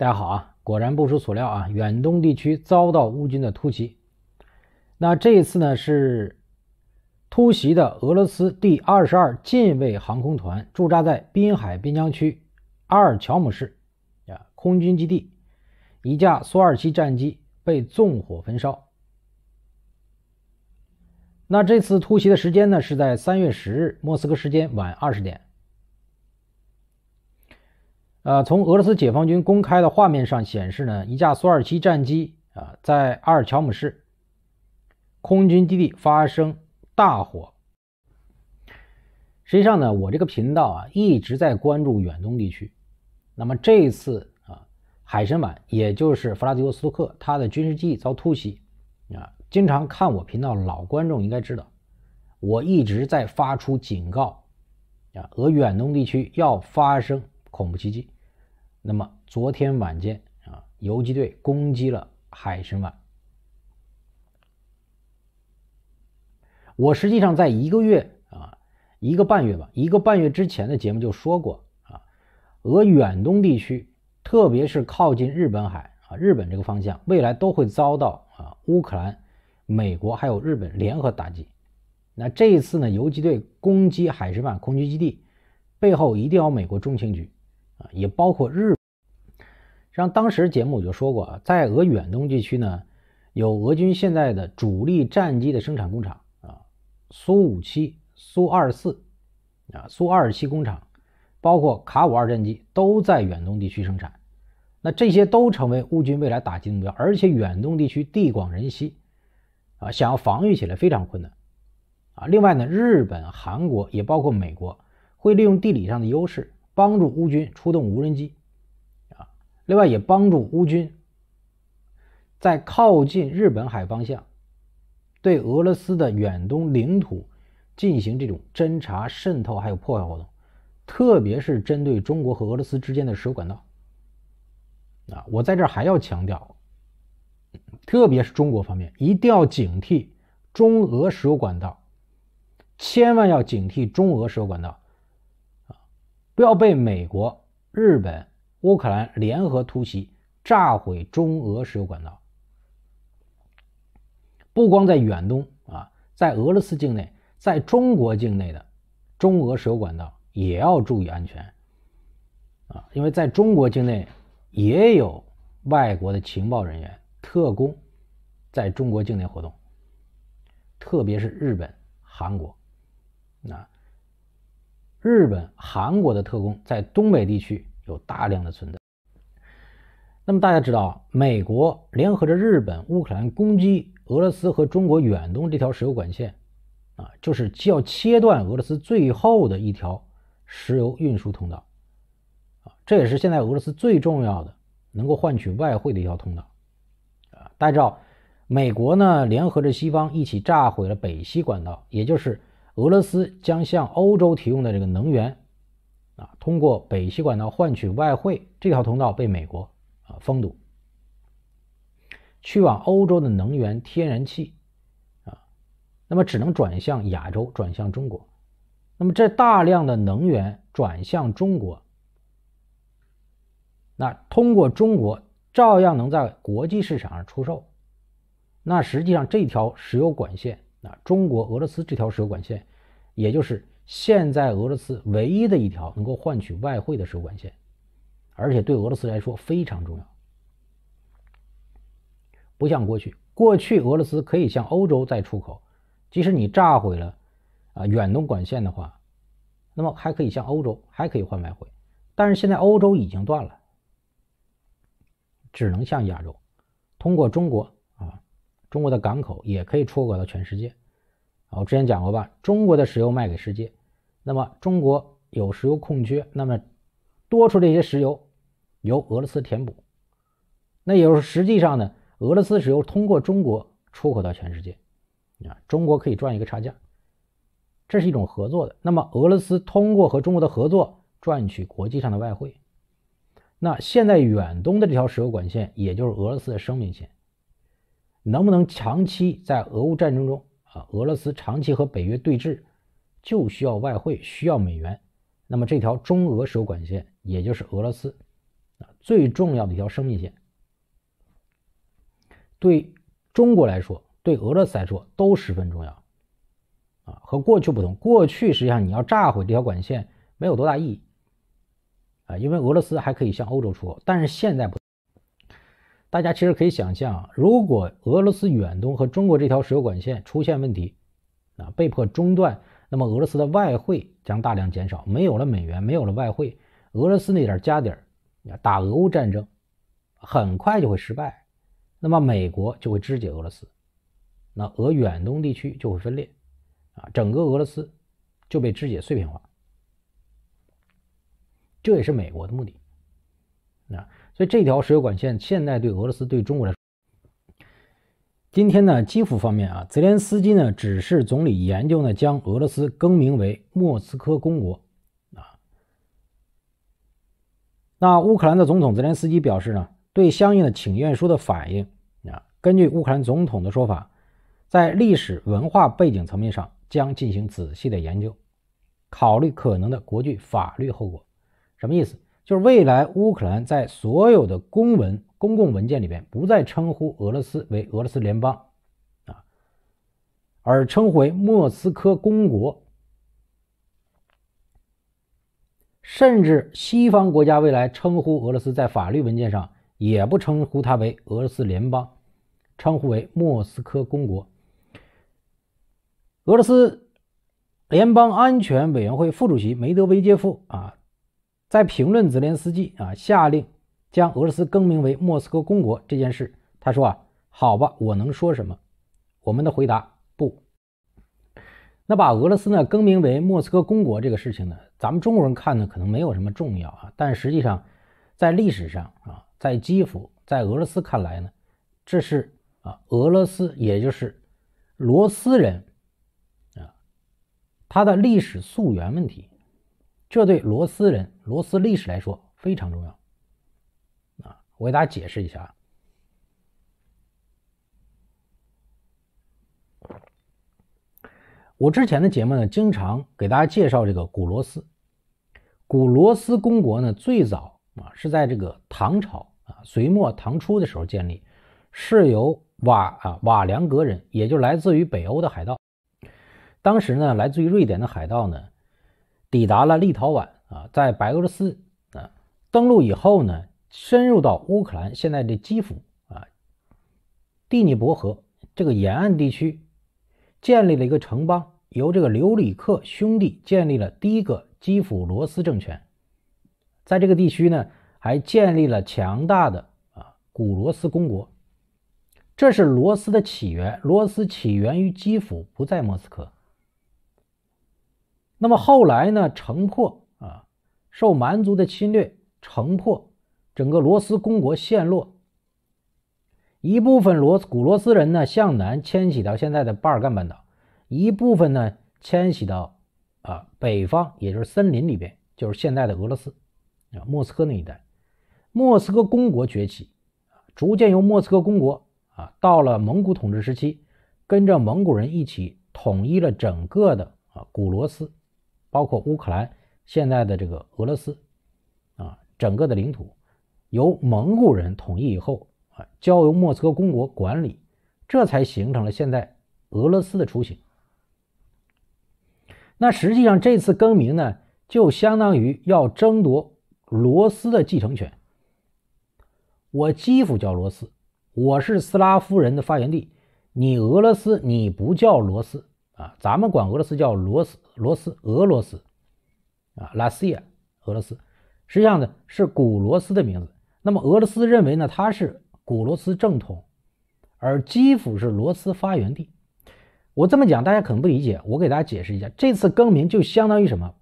大家好啊！果然不出所料啊，远东地区遭到乌军的突袭。那这一次呢，是突袭的俄罗斯第二十二近卫航空团驻扎在滨海边疆区阿尔乔姆市啊空军基地，一架苏二七战机被纵火焚烧。那这次突袭的时间呢，是在三月十日莫斯科时间晚二十点。呃，从俄罗斯解放军公开的画面上显示呢，一架苏 -27 战机啊，在阿尔乔姆市空军基地发生大火。实际上呢，我这个频道啊一直在关注远东地区。那么这次啊，海参崴，也就是弗拉迪沃斯托克，他的军事基地遭突袭啊。经常看我频道老观众应该知道，我一直在发出警告啊，俄远东地区要发生。恐怖袭击。那么昨天晚间啊，游击队攻击了海参崴。我实际上在一个月啊，一个半月吧，一个半月之前的节目就说过啊，俄远东地区，特别是靠近日本海啊，日本这个方向，未来都会遭到啊，乌克兰、美国还有日本联合打击。那这一次呢，游击队攻击海参崴空军基地，背后一定要美国中情局。啊，也包括日。像当时节目我就说过啊，在俄远东地区呢，有俄军现在的主力战机的生产工厂啊，苏五七、苏二四啊、苏二七工厂，包括卡五二战机都在远东地区生产。那这些都成为乌军未来打击目标，而且远东地区地广人稀，啊，想要防御起来非常困难。啊，另外呢，日本、韩国也包括美国，会利用地理上的优势。帮助乌军出动无人机，啊，另外也帮助乌军在靠近日本海方向对俄罗斯的远东领土进行这种侦察、渗透还有破坏活动，特别是针对中国和俄罗斯之间的石油管道。啊，我在这还要强调，特别是中国方面一定要警惕中俄石油管道，千万要警惕中俄石油管道。不要被美国、日本、乌克兰联合突袭炸毁中俄石油管道。不光在远东啊，在俄罗斯境内，在中国境内的中俄石油管道也要注意安全啊！因为在中国境内也有外国的情报人员、特工在中国境内活动，特别是日本、韩国，那。日本、韩国的特工在东北地区有大量的存在。那么大家知道，美国联合着日本、乌克兰攻击俄罗斯和中国远东这条石油管线，啊，就是既要切断俄罗斯最后的一条石油运输通道，啊，这也是现在俄罗斯最重要的能够换取外汇的一条通道。啊，大家知道，美国呢联合着西方一起炸毁了北溪管道，也就是。俄罗斯将向欧洲提供的这个能源，啊，通过北溪管道换取外汇，这条通道被美国啊封堵。去往欧洲的能源天然气，啊，那么只能转向亚洲，转向中国。那么这大量的能源转向中国，那通过中国照样能在国际市场上出售。那实际上，这条石油管线，啊，中国俄罗斯这条石油管线。也就是现在俄罗斯唯一的一条能够换取外汇的输管线，而且对俄罗斯来说非常重要。不像过去，过去俄罗斯可以向欧洲再出口，即使你炸毁了啊远东管线的话，那么还可以向欧洲还可以换外汇。但是现在欧洲已经断了，只能向亚洲，通过中国啊中国的港口也可以出口到全世界。我之前讲过吧，中国的石油卖给世界，那么中国有石油空缺，那么多出这些石油由俄罗斯填补，那也就是实际上呢，俄罗斯石油通过中国出口到全世界，啊，中国可以赚一个差价，这是一种合作的。那么俄罗斯通过和中国的合作赚取国际上的外汇，那现在远东的这条石油管线，也就是俄罗斯的生命线，能不能长期在俄乌战争中？啊，俄罗斯长期和北约对峙，就需要外汇，需要美元。那么这条中俄石油管线，也就是俄罗斯啊最重要的一条生命线，对中国来说，对俄罗斯来说都十分重要。啊，和过去不同，过去实际上你要炸毁这条管线没有多大意义，啊，因为俄罗斯还可以向欧洲出口。但是现在不。大家其实可以想象，如果俄罗斯远东和中国这条石油管线出现问题，啊，被迫中断，那么俄罗斯的外汇将大量减少，没有了美元，没有了外汇，俄罗斯那点家底儿，打俄乌战争，很快就会失败，那么美国就会肢解俄罗斯，那俄远东地区就会分裂，啊，整个俄罗斯就被肢解碎片化，这也是美国的目的，啊。所以这条石油管线现在对俄罗斯、对中国来说，今天呢，基辅方面啊，泽连斯基呢指示总理研究呢，将俄罗斯更名为莫斯科公国啊。那乌克兰的总统泽连斯基表示呢，对相应的请愿书的反应啊，根据乌克兰总统的说法，在历史文化背景层面上将进行仔细的研究，考虑可能的国际法律后果，什么意思？就是未来乌克兰在所有的公文、公共文件里边不再称呼俄罗斯为俄罗斯联邦，啊，而称呼为莫斯科公国。甚至西方国家未来称呼俄罗斯在法律文件上也不称呼它为俄罗斯联邦，称呼为莫斯科公国。俄罗斯联邦安全委员会副主席梅德韦杰夫啊。在评论泽连斯基啊下令将俄罗斯更名为莫斯科公国这件事，他说啊，好吧，我能说什么？我们的回答不。那把俄罗斯呢更名为莫斯科公国这个事情呢，咱们中国人看呢可能没有什么重要啊，但实际上，在历史上啊，在基辅，在俄罗斯看来呢，这是啊俄罗斯，也就是罗斯人啊，他的历史溯源问题。这对罗斯人、罗斯历史来说非常重要啊！我给大家解释一下啊。我之前的节目呢，经常给大家介绍这个古罗斯。古罗斯公国呢，最早啊是在这个唐朝啊，隋末唐初的时候建立，是由瓦啊瓦良格人，也就是来自于北欧的海盗。当时呢，来自于瑞典的海盗呢。抵达了立陶宛啊，在白俄罗斯啊登陆以后呢，深入到乌克兰现在的基辅啊、第尼伯河这个沿岸地区，建立了一个城邦，由这个留里克兄弟建立了第一个基辅罗斯政权。在这个地区呢，还建立了强大的啊古罗斯公国。这是罗斯的起源，罗斯起源于基辅，不在莫斯科。那么后来呢？城破啊，受蛮族的侵略，城破，整个罗斯公国陷落。一部分罗古罗斯人呢，向南迁徙到现在的巴尔干半岛；一部分呢，迁徙到啊北方，也就是森林里边，就是现在的俄罗斯，啊莫斯科那一带。莫斯科公国崛起，逐渐由莫斯科公国啊，到了蒙古统治时期，跟着蒙古人一起统一了整个的啊古罗斯。包括乌克兰现在的这个俄罗斯，啊，整个的领土由蒙古人统一以后啊，交由莫斯科公国管理，这才形成了现在俄罗斯的雏形。那实际上这次更名呢，就相当于要争夺罗斯的继承权。我基辅叫罗斯，我是斯拉夫人的发源地，你俄罗斯你不叫罗斯啊，咱们管俄罗斯叫罗斯。罗斯，俄罗斯，啊，拉斯亚，俄罗斯，实际上呢是古罗斯的名字。那么俄罗斯认为呢它是古罗斯正统，而基辅是罗斯发源地。我这么讲大家可能不理解，我给大家解释一下，这次更名就相当于什么？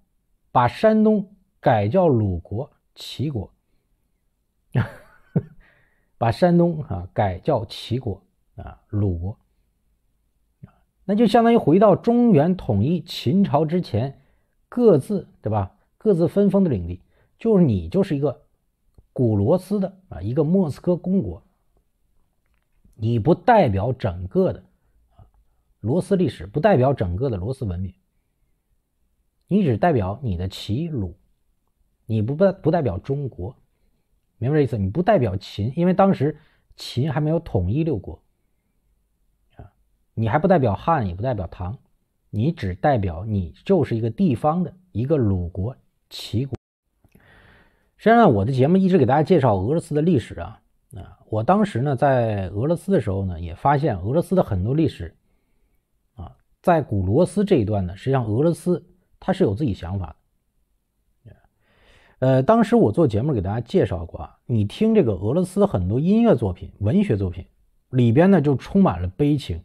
把山东改叫鲁国、齐国，把山东啊改叫齐国啊鲁国。那就相当于回到中原统一秦朝之前，各自对吧？各自分封的领地，就是你就是一个古罗斯的啊，一个莫斯科公国。你不代表整个的啊，罗斯历史，不代表整个的罗斯文明。你只代表你的齐鲁，你不代不代表中国，明白这意思？你不代表秦，因为当时秦还没有统一六国。你还不代表汉，也不代表唐，你只代表你就是一个地方的一个鲁国、齐国。实际上，我的节目一直给大家介绍俄罗斯的历史啊啊！我当时呢在俄罗斯的时候呢，也发现俄罗斯的很多历史啊，在古罗斯这一段呢，实际上俄罗斯它是有自己想法的。呃，当时我做节目给大家介绍过，啊，你听这个俄罗斯很多音乐作品、文学作品里边呢，就充满了悲情。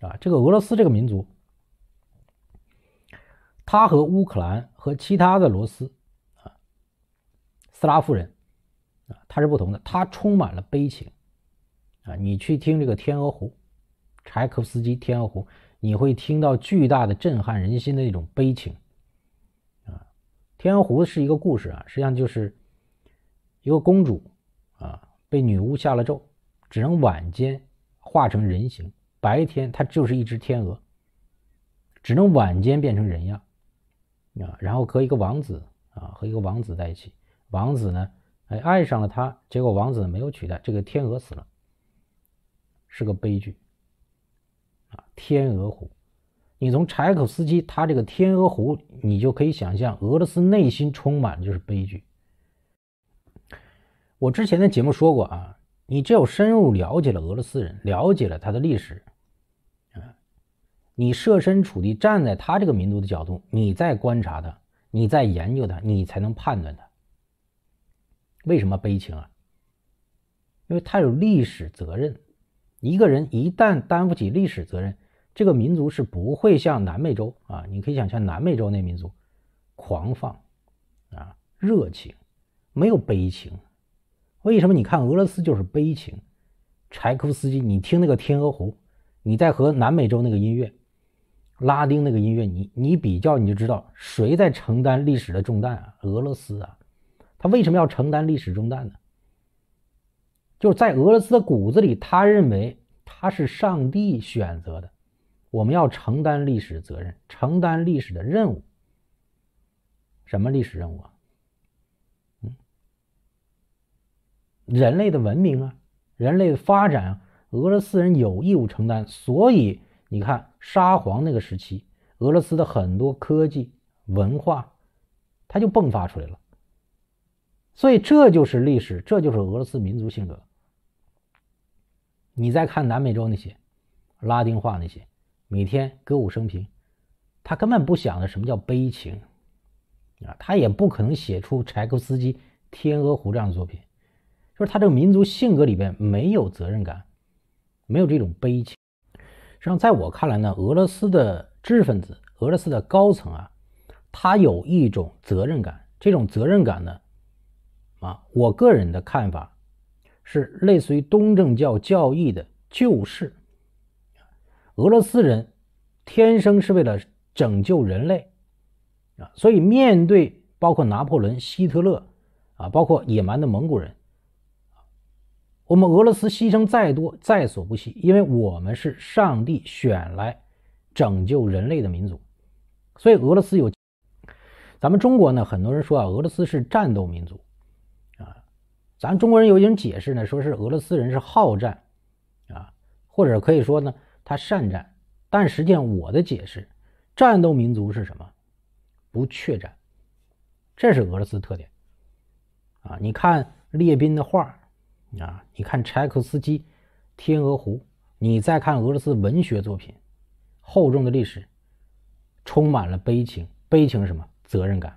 啊，这个俄罗斯这个民族，他和乌克兰和其他的罗斯啊，斯拉夫人啊，他是不同的。他充满了悲情啊，你去听这个《天鹅湖》，柴可夫斯基《天鹅湖》，你会听到巨大的、震撼人心的一种悲情啊。《天鹅湖》是一个故事啊，实际上就是一个公主啊，被女巫下了咒，只能晚间化成人形。白天，它就是一只天鹅，只能晚间变成人样，啊，然后和一个王子啊，和一个王子在一起，王子呢，哎，爱上了她，结果王子没有娶她，这个天鹅死了，是个悲剧。啊，天鹅湖，你从柴可夫斯基他这个天鹅湖，你就可以想象俄罗斯内心充满的就是悲剧。我之前的节目说过啊。你只有深入了解了俄罗斯人，了解了他的历史，啊，你设身处地站在他这个民族的角度，你在观察他，你在研究他，你才能判断他。为什么悲情啊？因为他有历史责任。一个人一旦担负起历史责任，这个民族是不会像南美洲啊，你可以想象南美洲那民族，狂放，啊，热情，没有悲情。为什么你看俄罗斯就是悲情？柴可夫斯基，你听那个《天鹅湖》，你在和南美洲那个音乐、拉丁那个音乐，你你比较，你就知道谁在承担历史的重担啊？俄罗斯啊，他为什么要承担历史重担呢？就是在俄罗斯的骨子里，他认为他是上帝选择的，我们要承担历史责任，承担历史的任务。什么历史任务啊？人类的文明啊，人类的发展啊，俄罗斯人有义务承担。所以你看，沙皇那个时期，俄罗斯的很多科技文化，它就迸发出来了。所以这就是历史，这就是俄罗斯民族性格。你再看南美洲那些拉丁化那些，每天歌舞升平，他根本不想的什么叫悲情啊，他也不可能写出柴可夫斯基《天鹅湖》这样的作品。就是他这个民族性格里边没有责任感，没有这种悲情。实际上，在我看来呢，俄罗斯的知识分子、俄罗斯的高层啊，他有一种责任感。这种责任感呢，啊，我个人的看法是类似于东正教教义的救世。俄罗斯人天生是为了拯救人类，啊，所以面对包括拿破仑、希特勒啊，包括野蛮的蒙古人。我们俄罗斯牺牲再多在所不惜，因为我们是上帝选来拯救人类的民族，所以俄罗斯有。咱们中国呢，很多人说啊，俄罗斯是战斗民族，啊，咱中国人有一种解释呢，说是俄罗斯人是好战，啊，或者可以说呢，他善战。但实际上，我的解释，战斗民族是什么？不怯战，这是俄罗斯特点，啊，你看列宾的画。啊，你看柴可夫斯基，《天鹅湖》，你再看俄罗斯文学作品，厚重的历史，充满了悲情。悲情是什么？责任感。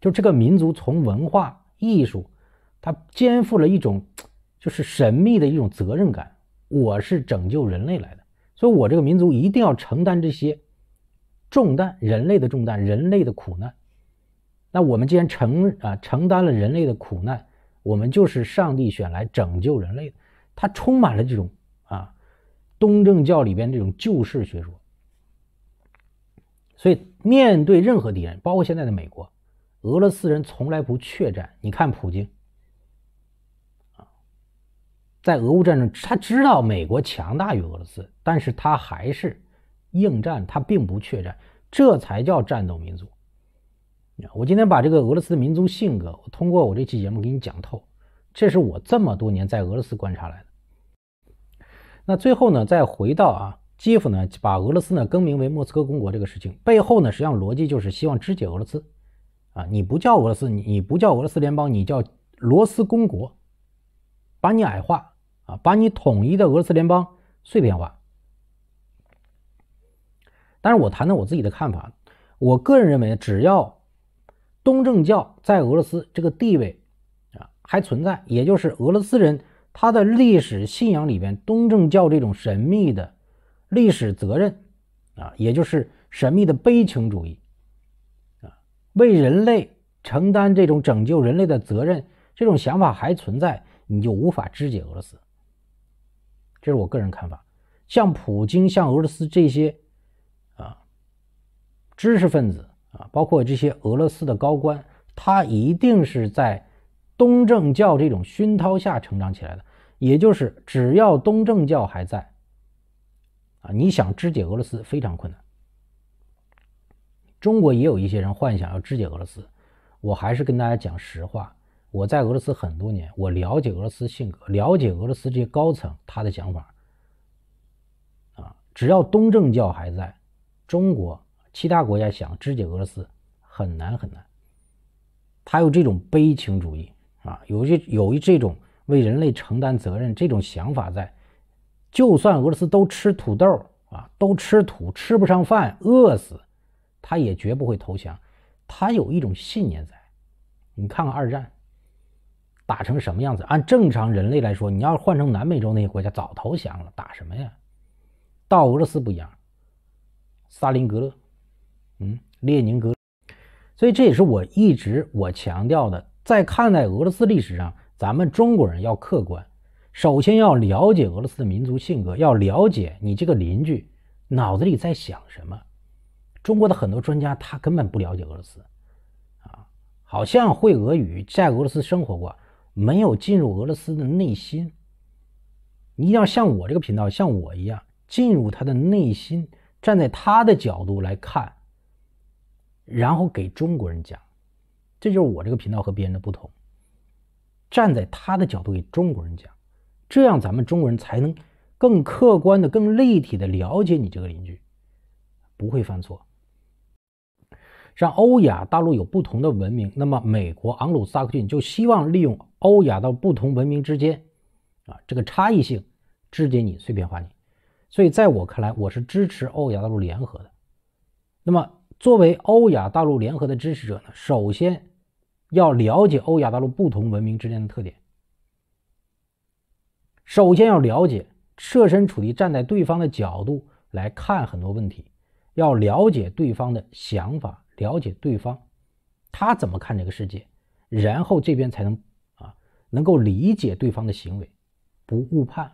就这个民族从文化、艺术，它肩负了一种，就是神秘的一种责任感。我是拯救人类来的，所以我这个民族一定要承担这些重担，人类的重担，人类的苦难。那我们既然承啊承担了人类的苦难，我们就是上帝选来拯救人类的，他充满了这种啊，东正教里边这种救世学说。所以面对任何敌人，包括现在的美国，俄罗斯人从来不怯战。你看普京啊，在俄乌战争，他知道美国强大于俄罗斯，但是他还是应战，他并不怯战，这才叫战斗民族。我今天把这个俄罗斯的民族性格，我通过我这期节目给你讲透，这是我这么多年在俄罗斯观察来的。那最后呢，再回到啊，基辅呢，把俄罗斯呢更名为莫斯科公国这个事情背后呢，实际上逻辑就是希望肢解俄罗斯。啊，你不叫俄罗斯，你不叫俄罗斯联邦，你叫罗斯公国，把你矮化啊，把你统一的俄罗斯联邦碎片化。但是我谈谈我自己的看法，我个人认为，只要。东正教在俄罗斯这个地位，啊，还存在，也就是俄罗斯人他的历史信仰里边，东正教这种神秘的历史责任，啊，也就是神秘的悲情主义，啊，为人类承担这种拯救人类的责任，这种想法还存在，你就无法肢解俄罗斯。这是我个人看法，像普京，像俄罗斯这些，啊，知识分子。啊，包括这些俄罗斯的高官，他一定是在东正教这种熏陶下成长起来的。也就是，只要东正教还在，啊，你想肢解俄罗斯非常困难。中国也有一些人幻想要肢解俄罗斯，我还是跟大家讲实话，我在俄罗斯很多年，我了解俄罗斯性格，了解俄罗斯这些高层他的想法。啊，只要东正教还在，中国。其他国家想肢解俄罗斯很难很难。他有这种悲情主义啊，有些有一这种为人类承担责任这种想法在。就算俄罗斯都吃土豆啊，都吃土吃不上饭饿死，他也绝不会投降。他有一种信念在。你看看二战打成什么样子，按正常人类来说，你要换成南美洲那些国家早投降了，打什么呀？到俄罗斯不一样，萨林格勒。嗯，列宁格，所以这也是我一直我强调的，在看待俄罗斯历史上，咱们中国人要客观，首先要了解俄罗斯的民族性格，要了解你这个邻居脑子里在想什么。中国的很多专家他根本不了解俄罗斯，啊，好像会俄语，在俄罗斯生活过，没有进入俄罗斯的内心。你一定要像我这个频道，像我一样进入他的内心，站在他的角度来看。然后给中国人讲，这就是我这个频道和别人的不同。站在他的角度给中国人讲，这样咱们中国人才能更客观的、更立体的了解你这个邻居，不会犯错。让欧亚大陆有不同的文明，那么美国昂鲁萨克逊就希望利用欧亚到不同文明之间啊这个差异性，肢解你、碎片化你。所以在我看来，我是支持欧亚大陆联合的。那么。作为欧亚大陆联合的支持者呢，首先要了解欧亚大陆不同文明之间的特点。首先要了解，设身处地站在对方的角度来看很多问题，要了解对方的想法，了解对方他怎么看这个世界，然后这边才能啊能够理解对方的行为，不误判，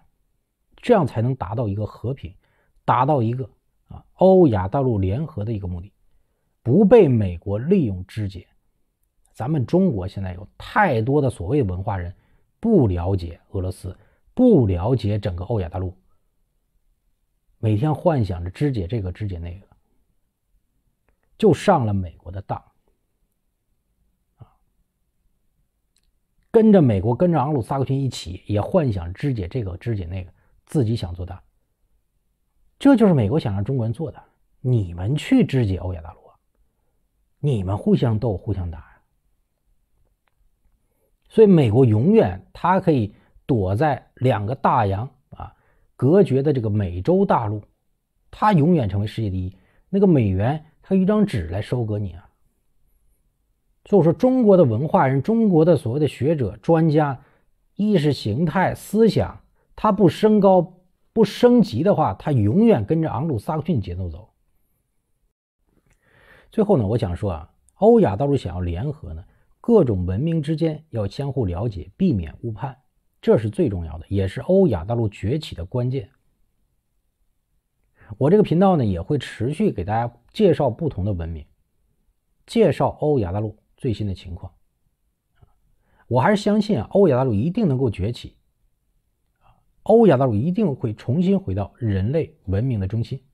这样才能达到一个和平，达到一个啊欧亚大陆联合的一个目的。不被美国利用肢解，咱们中国现在有太多的所谓文化人不了解俄罗斯，不了解整个欧亚大陆，每天幻想着肢解这个肢解那个，就上了美国的当，啊，跟着美国跟着昂鲁萨克逊一起，也幻想肢解这个肢解那个，自己想做大，这就是美国想让中国人做的，你们去肢解欧亚大陆。你们互相斗，互相打呀。所以美国永远它可以躲在两个大洋啊隔绝的这个美洲大陆，它永远成为世界第一。那个美元，它一张纸来收割你啊。所以我说，中国的文化人，中国的所谓的学者、专家、意识形态、思想，它不升高、不升级的话，它永远跟着昂鲁萨克逊节奏走。最后呢，我想说啊，欧亚大陆想要联合呢，各种文明之间要相互了解，避免误判，这是最重要的，也是欧亚大陆崛起的关键。我这个频道呢，也会持续给大家介绍不同的文明，介绍欧亚大陆最新的情况。我还是相信啊，欧亚大陆一定能够崛起，欧亚大陆一定会重新回到人类文明的中心。